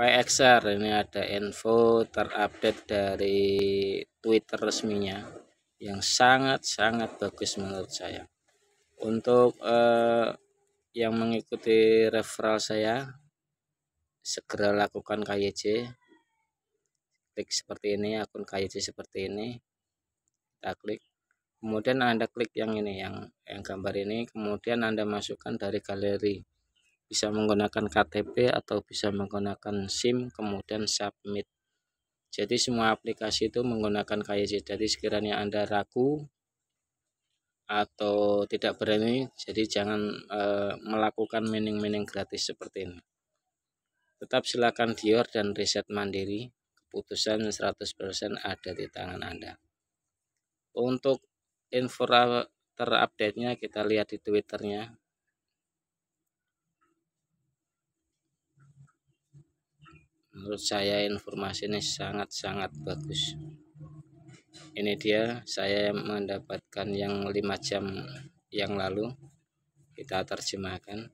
PXR ini ada info terupdate dari Twitter resminya yang sangat-sangat bagus menurut saya untuk eh, yang mengikuti referral saya segera lakukan KYC klik seperti ini akun KYC seperti ini kita klik kemudian anda klik yang ini yang yang gambar ini kemudian anda masukkan dari galeri bisa menggunakan KTP atau bisa menggunakan SIM kemudian submit jadi semua aplikasi itu menggunakan KYC jadi sekiranya Anda ragu atau tidak berani jadi jangan e, melakukan mining-mining gratis seperti ini tetap silakan dior dan riset mandiri keputusan 100% ada di tangan Anda untuk info terupdate-nya kita lihat di Twitternya menurut saya informasi ini sangat-sangat bagus ini dia saya mendapatkan yang 5 jam yang lalu kita terjemahkan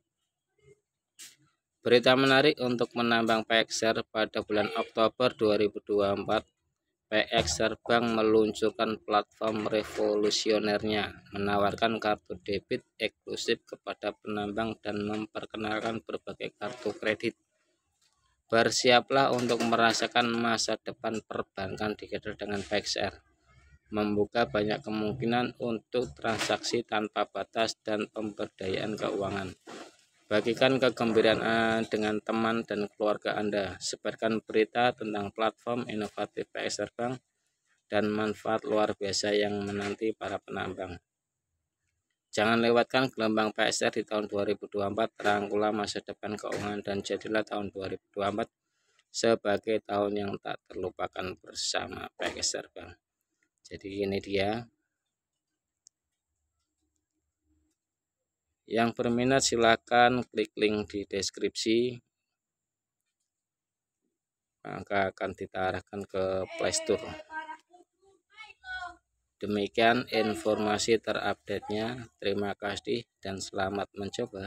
berita menarik untuk menambang PXR pada bulan Oktober 2024 PXR Bank meluncurkan platform revolusionernya menawarkan kartu debit eksklusif kepada penambang dan memperkenalkan berbagai kartu kredit Bersiaplah untuk merasakan masa depan perbankan digital dengan PXR. Membuka banyak kemungkinan untuk transaksi tanpa batas dan pemberdayaan keuangan. Bagikan kegembiraan eh, dengan teman dan keluarga Anda. Sebarkan berita tentang platform inovatif PSR Bank dan manfaat luar biasa yang menanti para penambang. Jangan lewatkan gelombang PSR di tahun 2024, rangkulah masa depan keuangan dan jadilah tahun 2024 sebagai tahun yang tak terlupakan bersama PSR Bank. Jadi ini dia. Yang berminat silakan klik link di deskripsi. Maka akan kita arahkan ke Playstore. Demikian informasi terupdate-nya. Terima kasih dan selamat mencoba.